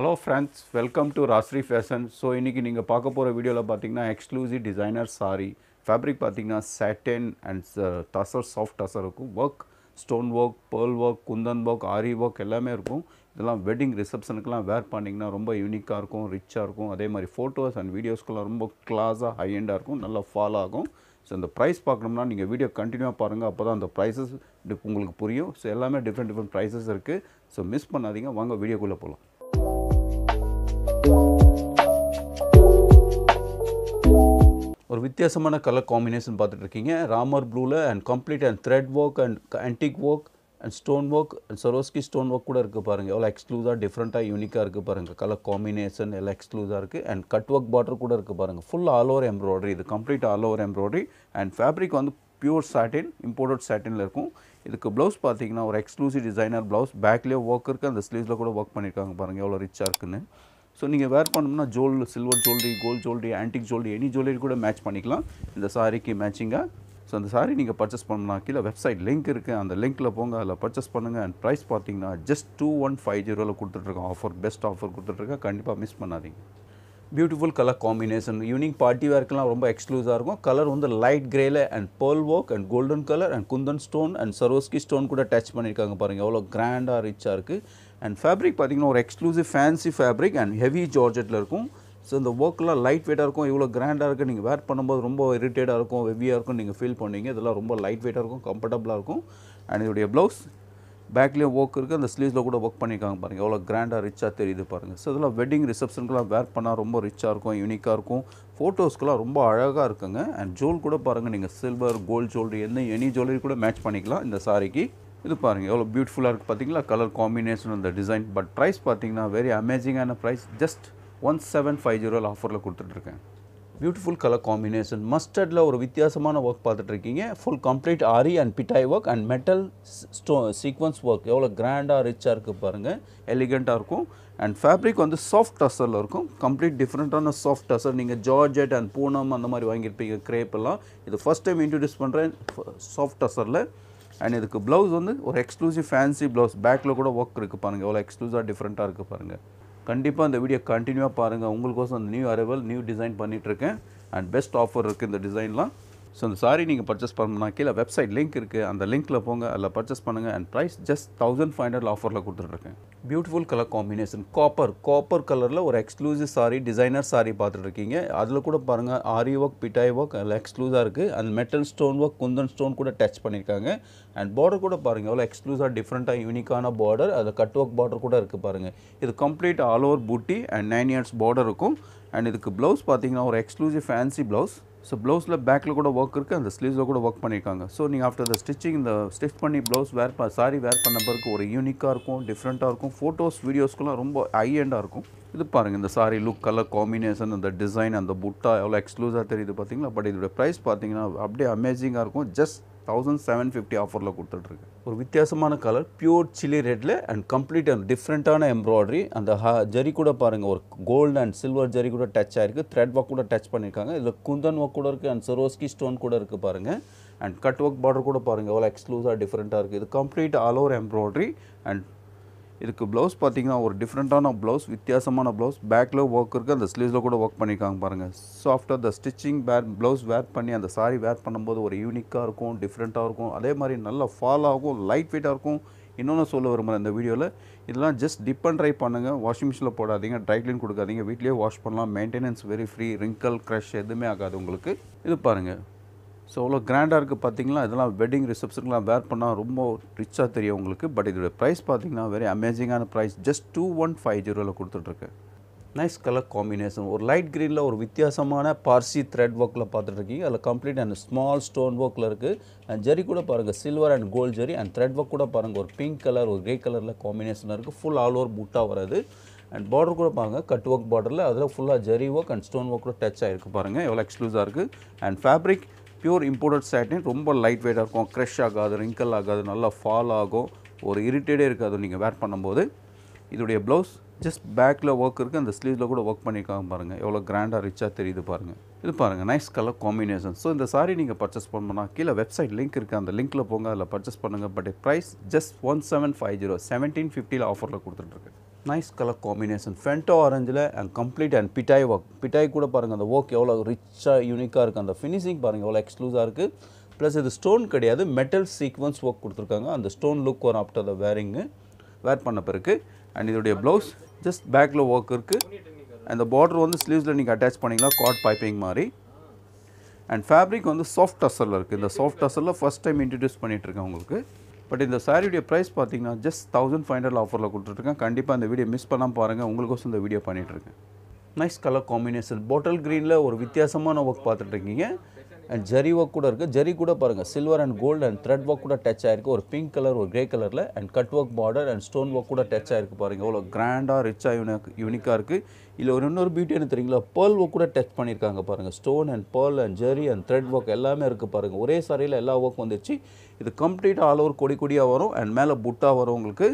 hello friends welcome to Rasri fashion so இன்றைக்கி நீங்கள் பார்க்க போகிற வீடியோவில் பார்த்தீங்கன்னா எக்ஸ்க்ளூசிவ் டிசைனர் சாரி ஃபேப்ரிக் பார்த்தீங்கன்னா satin and tussar soft tussar இருக்கும் work stone work pearl work kundan work aari work எல்லாமே இருக்கும் இதெல்லாம் வெட்டிங் ரிசப்ஷனுக்குலாம் வேர் பண்ணிங்கன்னா ரொம்ப யூனிக்காக இருக்கும் ரிச்சாக இருக்கும் அதே மாதிரி ஃபோட்டோஸ் அண்ட் வீடியோஸ்க்கெல்லாம் ரொம்ப கிளாஸாக ஹை இருக்கும் நல்லா ஃபாலோ ஆகும் ஸோ இந்த ப்ரைஸ் பார்க்கணும்னா நீங்கள் வீடியோ கண்டினியூவாக பாருங்கள் அப்போ தான் அந்த ப்ரைஸஸ் உங்களுக்கு புரியும் ஸோ எல்லாமே டிஃப்ரெண்ட் டிஃப்ரெண்ட் ப்ரைஸஸ் இருக்குது ஸோ மிஸ் பண்ணாதீங்க வாங்க வீடியோக்குள்ளே போகலாம் ஒரு வித்தியாசமான கலர் காம்பினேஷன் பார்த்துட்ருக்கீங்க ராமர் ப்ளூவில் and complete and thread work and antique work and stone work and Swarovski stone work கூட இருக்குது பாருங்கள் எவ்வளோ எக்ஸ்க்ளூஸாக டிஃப்ரெண்ட்டாக யூனிக்காக இருக்குது பாருங்கள் கலர் காம்பினேஷன் எல்லாம் எக்ஸ்க்ளூஸாக இருக்குது அண்ட் கட் ஒர்க் பார்டர் கூட இருக்குது பாருங்கள் ஃபுல் ஆல் ஓவர் எம்ப்ராய்டரி இது complete all over embroidery and fabric வந்து பியூர் சாட்டின் இம்போர்ட் சாட்டினில் இருக்கும் இதுக்கு ப்ளவுஸ் பார்த்தீங்கன்னா ஒரு எக்ஸ்க்ளூசிவ் டிசைனர் ப்ளவுஸ் பேக்லேயே ஒர்க் இருக்குது அந்த ஸ்லீவ்ஸில் கூட ஒர்க் பண்ணியிருக்காங்க பாருங்கள் எவ்வளோ ரிச்சாக இருக்குன்னு ஸோ நீங்கள் வேர் பண்ணோம்னா ஜோல் silver jewellery gold jewellery antique jewellery any jewellery கூட மேட்ச் பண்ணிக்கலாம் இந்த சாரிக்கு மேட்சிங்காக ஸோ அந்த சாரீ நீங்கள் பர்ச்சேஸ் பண்ணணும்னா கீழே வெப்சைட் லிங்க் இருக்குது அந்த லிங்க்கில் போங்க அதில் பர்ச்சேஸ் பண்ணுங்கள் அண்ட் ப்ரைஸ் பார்த்தீங்கன்னா ஜஸ்ட் டூ ஒன் ஃபைவ் ஜீரோவில் கொடுத்துட்ருக்கோம் ஆஃபர் பெஸ்ட் ஆஃபர் கொடுத்துட்ருக்கேன் கண்டிப்பாக மிஸ் பண்ணாதீங்க beautiful colour combination evening party வேர்க்கெலாம் ரொம்ப எக்ஸ்க்ளூஸாக இருக்கும் கலர் வந்து லைட் கிரேல and pearl work and golden colour and kundan stone and Swarovski stone கூட டச் பண்ணியிருக்காங்க பாருங்கள் எவ்வளோ கிராண்டாக ரிச்சாக இருக்குது அண்ட் ஃபேப்ரிக் பார்த்தீங்கன்னா ஒரு exclusive fancy fabric and heavy ஜார்ஜெட்டில் இருக்கும் ஸோ இந்த ஒர்க்கெலாம் லைட் வெயிட்டாக இருக்கும் இவ்வளோ கிராண்டாக இருக்குது நீங்கள் வேர் பண்ணும்போது ரொம்ப இரிட்டேட்டாக இருக்கும் ஹெவியாக இருக்கும் நீங்கள் ஃபீல் பண்ணுவீங்க இதெல்லாம் ரொம்ப லைட் வெயிட்டாக இருக்கும் கம்ஃபர்டபுளாக இருக்கும் அண்ட் இதோடைய ப்ளவுஸ் பேக்லேயும் ஒர்க் இருக்குது அந்த ஸ்லீவ்ஸில் கூட ஒர்க் பண்ணியிருக்காங்க பாருங்கள் எவ்வளோ கிராண்டாக ரிச்சாக தெரியுது பாருங்கள் ஸோ இதெல்லாம் வெட்டிங் ரிசப்ஷனுக்குலாம் வேர் பண்ணால் ரொம்ப ரிச்சாக இருக்கும் யூனிக்காக இருக்கும் ஃபோட்டோஸ்க்கெலாம் ரொம்ப அழகாக இருக்குங்க அண்ட் ஜுவல் கூட பாருங்கள் நீங்கள் சில்வர் கோல்டு ஜுவல்லரி எந்த எனி ஜுவல்லரி கூட மேட்ச் பண்ணிக்கலாம் இந்த சாரிக்கு இது பாருங்கள் எவ்வளோ பியூட்டிஃபுல்லாக இருக்குது பார்த்தீங்களா கலர் காம்பினேஷன் அந்த டிசைன் பட் ப்ரைஸ் பார்த்தீங்கன்னா வெரி அமேசிங்கான price just one seven five ஜீரோவில் ஆஃபரில் கொடுத்துட்ருக்கேன் பியூட்டிஃபுல் கலர் காம்பினேஷன் மஸ்டர்டில் ஒரு வித்தியாசமான ஒர்க் பார்த்துட்ருக்கீங்க ஃபுல் கம்ப்ளீட் ஆரி அண்ட் பிட்டாய் work and metal stone sequins work எவ்வளோ கிராண்டாக ரிச்சாக இருக்குது பாருங்கள் எலிகெண்ட்டாக இருக்கும் அண்ட் ஃபேப்ரிக் வந்து சாஃப்ட் டசரில் இருக்கும் கம்ப்ளீட் டிஃப்ரெண்ட்டான சாஃப்ட் டசர் நீங்கள் ஜார்ஜெட் அண்ட் பூனம் அந்த மாதிரி வாங்கியிருப்பீங்க கிரேப் எல்லாம் இது ஃபஸ்ட் டைம் இன்ட்ரடியூஸ் பண்ணுறேன் சாஃப்ட் டசரில் அண்ட் இதுக்கு ப்ளவுஸ் வந்து ஒரு எக்ஸ்க்ளூசிவ் ஃபேன்சி ப்ளவுஸ் பேக்கில் கூட ஒர்க் இருக்குது பாருங்கள் எவ்வளோ எக்ஸ்க்ளூசிவாக டிஃப்ரெண்ட்டாக இருக்குது பாருங்கள் கண்டிப்பாக அந்த வீடியோ கண்டினியூவாக பாருங்கள் உங்களுக்கோசம் அந்த நியூ அரைவல் நியூ டிசைன் பண்ணிகிட்ருக்கேன் அண்ட் பெஸ்ட் ஆஃபர் இருக்குது இந்த டிசைன்லாம் ஸோ இந்த சாரி நீங்கள் பர்ச்சேஸ் பண்ணணும்னா கீழே வெப்சைட் லிங்க் இருக்குது அந்த லிங்க்கில் போங்க அதில் பர்ச்சேஸ் பண்ணுங்கள் and price just thousand five hundred ஆஃபரில் கொடுத்துட்ருக்கேன் beautiful colour combination copper copper கலரில் ஒரு எக்ஸ்க்ளூசிவ் சாரி டிசைனர் சாரி பார்த்துட்ருக்கீங்க அதில் கூட பாருங்கள் ஆரி ஒர்க் பிட்டாய் ஒர்க் அதில் எக்ஸ்க்ளூஸாக இருக்குது and metal stone work kundan stone கூட டச் பண்ணியிருக்காங்க அண்ட் பார்டர் கூட பாருங்கள் எவ்வளோ எக்ஸ்க்ளூஸாக டிஃப்ரெண்ட்டாக யூனிக்கான பார்டர் அதில் கட் ஒர்க் பார்டர் கூட இருக்குது பாருங்கள் இது complete all over buti and nine years border இருக்கும் அண்ட் இதுக்கு ப்ளவுஸ் பார்த்தீங்கன்னா ஒரு எக்ஸ்க்ளூசிவ் ஃபேன்சி ப்ளவுஸ் ஸோ ப்ளவுஸில் பேக்கில் கூட ஒர்க் இருக்குது அந்த ஸ்லீவ்ஸில் கூட ஒர்க் பண்ணியிருக்காங்க ஸோ நீங்கள் ஆஃப்டர் த ஸ்டிச்சிங் இந்த ஸ்டிச் பண்ணி ப்ளவுஸ் வேர் ப சாரி வேர் பண்ண பிறகு ஒரு யூனிக்காக இருக்கும் டிஃப்ரெண்ட்டாக இருக்கும் ஃபோட்டோஸ் வீடியோஸ்க்குலாம் ரொம்ப ஹை எண்டாக இருக்கும் இது பாருங்கள் இந்த சாரி லுக் கலர் காம்பினேஷன் அந்த டிசைன் அந்த புட்டா எவ்வளோ எக்ஸ்க்ளூஸாக தெரியுது பார்த்தீங்களா பட் இதோட ப்ரைஸ் பார்த்தீங்கன்னா அப்படியே அமேசிங்காக இருக்கும் ஜஸ்ட் தௌசண்ட் செவன் ஃபிஃப்டி ஆஃபரில் கொடுத்துட்ருக்கு ஒரு வித்தியாசமான கலர் பியூர் சில்லி ரெட்டில் அண்ட் கம்ப்ளீட் அண்ட் டிஃப்ரெண்ட்டான எம்ப்ராய்டரி அந்த ஜரி கூட பாருங்கள் ஒரு கோல்டு அண்ட் சில்வர் ஜரி கூட டச் ஆகிருக்கு த்ரெட் ஒர்க் கூட டச் பண்ணியிருக்காங்க இதில் குந்தன் ஒர்க் கூட இருக்குது அண்ட் சரோஸ்கி ஸ்டோன் கூட இருக்குது பாருங்கள் அண்ட் கட் ஒர்க் பார்டர் கூட பாருங்கள் எவ்வளோ எக்ஸ்க்ளூஸாக டிஃப்ரெண்ட்டாக இருக்குது இது complete all over embroidery and இதுக்கு ப்ளவுஸ் பார்த்தீங்கன்னா ஒரு டிஃப்ரெண்ட்டான ப்ளவுஸ் வித்தியாசமான ப்ளவுஸ் பேக்கில் ஒர்க் இருக்குது அந்த ஸ்லீவ்ஸில் கூட ஒர்க் பண்ணியிருக்காங்க பாருங்கள் சாஃப்டாக அந்த ஸ்டிச்சிங் வேர் ப்ளவுஸ் வேர் பண்ணி அந்த சாரி வேர் பண்ணும்போது ஒரு யூனிக்காக இருக்கும் டிஃப்ரெண்ட்டாக இருக்கும் அதே மாதிரி நல்லா ஃபால் ஆகும் லைட் வெயிட்டாக இருக்கும் இன்னொன்று சொல்ல விரும்புகிறேன் இந்த வீடியோவில் இதெல்லாம் ஜஸ்ட் டிப் அண்ட் ட்ரை பண்ணுங்கள் வாஷிங் மிஷினில் போடாதீங்க ட்ரை க்ளீன் கொடுக்காதீங்க வீட்லேயே வாஷ் பண்ணலாம் maintenance very free wrinkle crush எதுவுமே ஆகாது உங்களுக்கு இது பாருங்கள் ஸோ அவ்வளோ கிராண்டாக இருக்குது பார்த்தீங்களா இதெல்லாம் வெட்டிங் ரிசப்ஷனுக்குலாம் வேர் பண்ணால் ரொம்ப ரிச்சாக தெரியும் உங்களுக்கு பட் இதோடய ப்ரைஸ் பார்த்தீங்கன்னா வெரி அமேசிங்கான price just two one five ஜீரோவில் கொடுத்துட்ருக்கு நைஸ் கலர் காம்பினேஷன் ஒரு லைட் க்ரீனில் ஒரு வித்தியாசமான பார்சி த்ரெட் ஒர்க்கில் பார்த்துட்ருக்கீங்க அதில் கம்ப்ளீட் அண்ட் ஸ்மால் ஸ்டோன் ஒர்க்கில் இருக்குது அண்ட் ஜெரி கூட பாருங்கள் silver and gold zari and thread work கூட பாருங்கள் ஒரு பிங்க் கலர் ஒரு கிரே கலரில் காம்பினேஷன் இருக்குது ஃபுல் ஆல் ஓவர் பூட்டாக வராது அண்ட் பார்டர் கூட பாருங்கள் கட் ஒர்க் பார்டரில் அதில் ஃபுல்லாக zari work and stone work கூட டச் ஆகிருக்கு பாருங்கள் எவ்வளோ எக்ஸ்க்ளூஸாக இருக்குது and fabric pure imported satin ரொம்ப லைட் வெயிட்டாக இருக்கும் க்ரெஷ் ஆகாது ரிங்கல் ஆகாது நல்லா ஃபால் ஆகும் ஒரு இரிட்டேடே இருக்காது நீங்கள் வேர் பண்ணும்போது இதோடைய ப்ளவுஸ் ஜஸ்ட் பேக்கில் ஒர்க் இருக்குது அந்த ஸ்லீவில் கூட ஒர்க் பண்ணியிருக்காங்க பாருங்கள் எவ்வளோ கிராண்டாக ரிச்சாக தெரியுது பாருங்கள் இது பாருங்கள் நைஸ் கலர் காம்பினேஷன் ஸோ இந்த சாரி நீங்கள் பர்ச்சேஸ் பண்ணணும்னா கீழே வெப்சைட் லிங்க் இருக்குது அந்த லிங்க்கில் போங்க அதில் பர்ச்சேஸ் பண்ணுங்கள் but price just one seven five zero seventeen ஃபிஃப்டியில் ஆஃபரில் கொடுத்துட்ருக்கு நைஸ் கலர் காம்பினேஷன் ஃபென்டோ ஆரஞ்சில் அண்ட் கம்ப்ளீட் அண்ட் பிட்டாய் ஒர்க் பிட்டாய் கூட பாருங்கள் அந்த ஒர்க் எவ்வளோ ரிச்சாக யூனிக்காக இருக்குது அந்த ஃபினிஷிங் பாருங்கள் எவ்வளோ எக்ஸ்க்ளூஸாக இருக்குது ப்ளஸ் இது ஸ்டோன் கிடையாது மெட்டல் சீக்வன்ஸ் ஒர்க் கொடுத்துருக்காங்க அந்த ஸ்டோன் லுக் வரும் ஆஃப்டர் த வேரிங்கு வேர் பண்ண பிறகு அண்ட் இதோடைய ப்ளவுஸ் ஜஸ்ட் பேக்கில் ஒர்க் இருக்குது அந்த பார்டர் வந்து ஸ்லீவ்ஸில் நீங்கள் அட்டாச் பண்ணிங்களா காட் பைப்பிங் மாதிரி அண்ட் ஃபேப்ரிக் வந்து சாஃப்ட் டசலில் இருக்குது இந்த சாஃப்ட் டசலில் ஃபஸ்ட் டைம் இன்ட்ரடியூஸ் பண்ணிகிட்ருக்கேன் உங்களுக்கு பட் இந்த சாரியுடைய ப்ரைஸ் பார்த்தீங்கன்னா ஜஸ்ட் தௌசண்ட் ஃபைவ் ஹண்ட்ரட் ஆஃபரில் கொடுத்துருக்கேன் கண்டிப்பாக இந்த வீடியோ மிஸ் பண்ணாமல் பாருங்கள் உங்களுக்கோசம் இந்த வீடியோ பண்ணிகிட்ருக்கேன் நைஸ் கலர் காம்பினேஷன் பாட்டில் க்ரீனில் ஒரு வித்தியாசமான ஒர்க் பார்த்துட்ருக்கீங்க அண்ட் ஜரி ஒர்க் கூட இருக்குது ஜரி கூட பாருங்கள் silver and gold and thread work கூட டச் ஆகிருக்கு ஒரு பிங்க் கலர் ஒரு கிரே கலரில் and cut work border and stone work கூட டச் ஆயிருக்கு பாருங்கள் எவ்வளோ கிராண்டாக ரிச்சாக யூனிக் யூனிக்காக இருக்குது இல்லை ஒரு இன்னொரு பியூட்டி என்ன தெரியுங்களா பேர்ல் ஒர்க் கூட டச் பண்ணியிருக்காங்க பாருங்கள் stone and pearl and zari and thread work எல்லாமே இருக்குது பாருங்கள் ஒரே சாரையில் எல்லா ஒர்க் வந்துச்சு இது கம்ப்ளீட் ஆல் ஓவர் கொடி கொடியாக வரும் அண்ட் மேலே புட்டாக வரும் உங்களுக்கு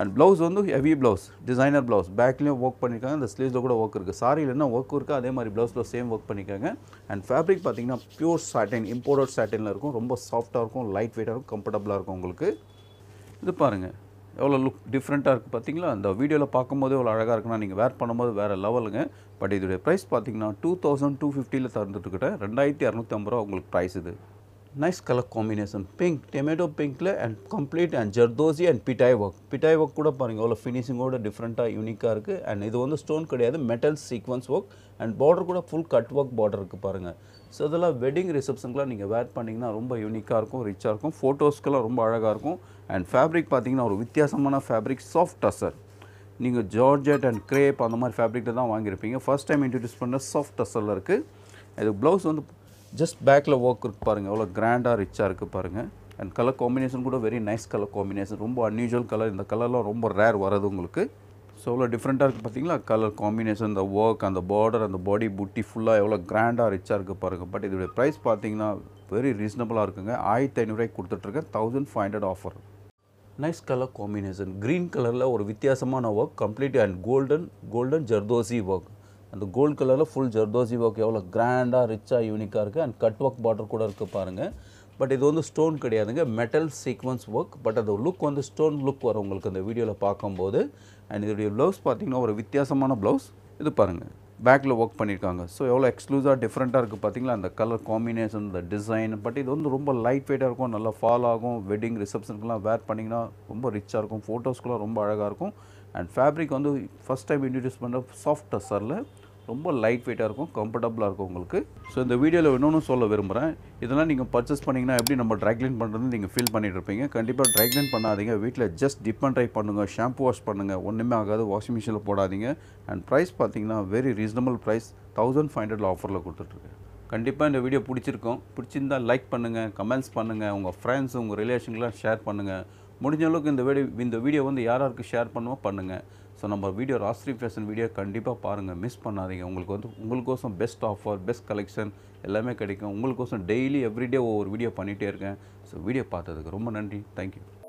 அண்ட் ப்ளவுஸ் வந்து ஹெவி ப்ளவுஸ் டிசைனர் ப்ளவுஸ் பேக்லேயும் ஒர்க் பண்ணியிருக்காங்க அந்த ஸ்லீவ்ஸில் கூட ஒர்க் இருக்குது சாரியில் என்ன ஒர்க் இருக்குது அதே மாதிரி ப்ளவுஸில் சேம் ஒர்க் பண்ணிக்காங்க அண்ட் ஃபேப்ரிக் பார்த்திங்கன்னா பியூர் சாட்டன் இம்போர்ட் சாட்டனில் இருக்கும் ரொம்ப சாஃப்ட்டாக இருக்கும் லைட் வெயிட்டாக இருக்கும் கம்ஃபர்டபுளாக இருக்கும் உங்களுக்கு இது பாருங்கள் எவ்வளோ லுக் டிஃப்ரெண்ட்டாக இருக்குது பார்த்தீங்களா அந்த வீடியோவில் பார்க்கும்போது எவ்வளோ அழகாக இருக்குன்னா நீங்கள் வேர் பண்ணும்போது வேறு லெவலுங்க பட் இதோடைய ப்ரைஸ் பார்த்தீங்கன்னா டூ தௌசண்ட் டூ ஃபிஃப்டியில் தந்துட்டுக்கிட்டேன் ரெண்டாயிரத்தி இரநூத்தி ஐம்பது ரூபா உங்களுக்கு ப்ரைஸ் இது nice color combination pink tomato pinkல and complete and zardozi and பிட்டாய் ஒர்க் பிட்டாய் ஒர்க் கூட பாருங்கள் அவ்வளோ ஃபினிஷிங்கோட டிஃப்ரெண்ட்டாக யூனிக்காக இருக்குது அண்ட் இது வந்து ஸ்டோன் கிடையாது metal sequins work and border கூட ஃபுல் கட் ஒர்க் பார்டர் இருக்குது பாருங்கள் ஸோ இதெல்லாம் வெட்டிங் ரிசப்ஷனுக்குலாம் நீங்கள் வேர் பண்ணிங்கன்னா ரொம்ப யூனிக்காக இருக்கும் ரிச்சாக இருக்கும் ஃபோட்டோஸ்க்கெல்லாம் ரொம்ப அழகாக இருக்கும் அண்ட் ஃபேப்ரிக் பார்த்தீங்கன்னா ஒரு வித்தியாசமான ஃபேப்ரிக் சாஃப்ட் டசர் நீங்கள் ஜார்ஜெட் அண்ட் கிரேப் அந்த மாதிரி ஃபேப்ரிக்கில் தான் வாங்கியிருப்பீங்க ஃபஸ்ட் டைம் இன்ட்ரடியூஸ் பண்ண சாஃப்ட் டசரில் இருக்குது இது ப்ளவுஸ் வந்து ஜஸ்ட் பேக்கில் ஒர்க் இருக்குது பாருங்கள் எவ்வளோ கிராண்டாக ரிச்சாக இருக்குது பாருங்கள் அண்ட் கலர் காம்பினேஷன் கூட வெரி நைஸ் கலர் காம்பினேஷன் ரொம்ப அன்யூஷுவல் கலர் இந்த கலர்லாம் ரொம்ப ரேர் வரது உங்களுக்கு ஸோ அவ்வளோ டிஃப்ரெண்ட்டாக இருக்குது பார்த்தீங்களா கலர் காம்பினேஷன் இந்த ஒர்க் அந்த பார்டர் அந்த பாடி புட்டி ஃபுல்லாக எவ்வளோ கிராண்டாக ரிச்சாக இருக்குது பாருங்கள் பட் இதோடைய ப்ரைஸ் பார்த்தீங்கன்னா வெரி ரீசனபுளாக இருக்குங்க ஆயிரத்தி ஐநூறுரூவாய்க்கு கொடுத்துட்ருக்கேன் thousand five hundred offer nice colour combination green கலரில் ஒரு வித்தியாசமான work complete and golden golden zardozi work அந்த கோல்டு கலரில் ஃபுல் ஜர்தோசி ஒர்க் எவ்வளோ கிராண்டாக ரிச்சாக யூனிக்காக இருக்குது அண்ட் கட் ஒர்க் பார்டர் கூட இருக்குது பாருங்கள் பட் இது வந்து ஸ்டோன் கிடையாதுங்க மெட்டல் சீக்வன்ஸ் ஒர்க் பட் அது லுக் வந்து ஸ்டோன் லுக் வரும் உங்களுக்கு அந்த வீடியோவில் பார்க்கும்போது அண்ட் இதோடைய ப்ளவுஸ் பார்த்திங்கன்னா ஒரு வித்தியாசமான ப்ளவுஸ் இது பாருங்கள் பேக்கில் ஒர்க் பண்ணியிருக்காங்க ஸோ எவ்வளோ எக்ஸ்க்ளூசிவாக டிஃப்ரெண்ட்டாக இருக்குது பார்த்தீங்களா அந்த கலர் காம்பினேஷன் இந்த டிசைன் பட் இது வந்து ரொம்ப லைட் வெயிட்டாக இருக்கும் நல்லா ஃபால் ஆகும் வெட்டிங் ரிசப்ஷனுக்குலாம் வேர் பண்ணிங்கன்னா ரொம்ப ரிச்சாக இருக்கும் ஃபோட்டோஸ்க்குலாம் ரொம்ப அழகாக இருக்கும் அண்ட் ஃபேப்ரிக் வந்து ஃபஸ்ட் டைம் இன்ட்ரடியூஸ் பண்ணுற சாஃப்ட் டஸ்ஸரில் ரொம்ப லைட் வெயிட்டாக இருக்கும் கம்ஃபர்டபுளாக இருக்கும் உங்களுக்கு ஸோ இந்த வீடியோவில் இன்னொன்று சொல்ல விரும்புகிறேன் இதெல்லாம் நீங்கள் பர்ச்சேஸ் பண்ணிங்கன்னா எப்படி நம்ம ட்ரை க்ளீன் பண்ணுறது நீங்கள் ஃபீல் பண்ணிகிட்டு இருப்பீங்க கண்டிப்பாக ட்ரை க்ளீன் பண்ணாதீங்க வீட்டில் ஜஸ்ட் டிப் அண்ட் ட்ரை பண்ணுங்கள் ஷாம்பு வாஷ் பண்ணுங்கள் ஒன்றுமே ஆகாது வாஷிங் மிஷினில் போடாதீங்க அண்ட் ப்ரைஸ் பார்த்தீங்கன்னா very reasonable price thousand five hundred ஆஃபரில் கொடுத்துட்ருக்கேன் கண்டிப்பாக இந்த வீடியோ பிடிச்சிருக்கோம் பிடிச்சிருந்தால் லைக் பண்ணுங்கள் கமெண்ட்ஸ் பண்ணுங்கள் உங்கள் ஃப்ரெண்ட்ஸ் உங்கள் ரிலேஷன்லாம் ஷேர் பண்ணுங்கள் முடிஞ்ச அளவுக்கு இந்த வீடியோ இந்த வீடியோ வந்து யார் யாருக்கு ஷேர் பண்ணுவோம் பண்ணுங்கள் ஸோ நம்ம வீடியோ ராஸ்திரி ஃபேஷன் வீடியோ கண்டிப்பாக பாருங்கள் மிஸ் பண்ணாதீங்க உங்களுக்கு வந்து உங்களுக்கோசம் பெஸ்ட் ஆஃபர் பெஸ்ட் கலெக்ஷன் எல்லாமே கிடைக்கும் உங்களுக்கோசம் டெய்லி எவ்ரிடே ஒவ்வொரு வீடியோ பண்ணிகிட்டே இருக்கேன் ஸோ வீடியோ பார்த்ததுக்கு ரொம்ப நன்றி தேங்க்யூ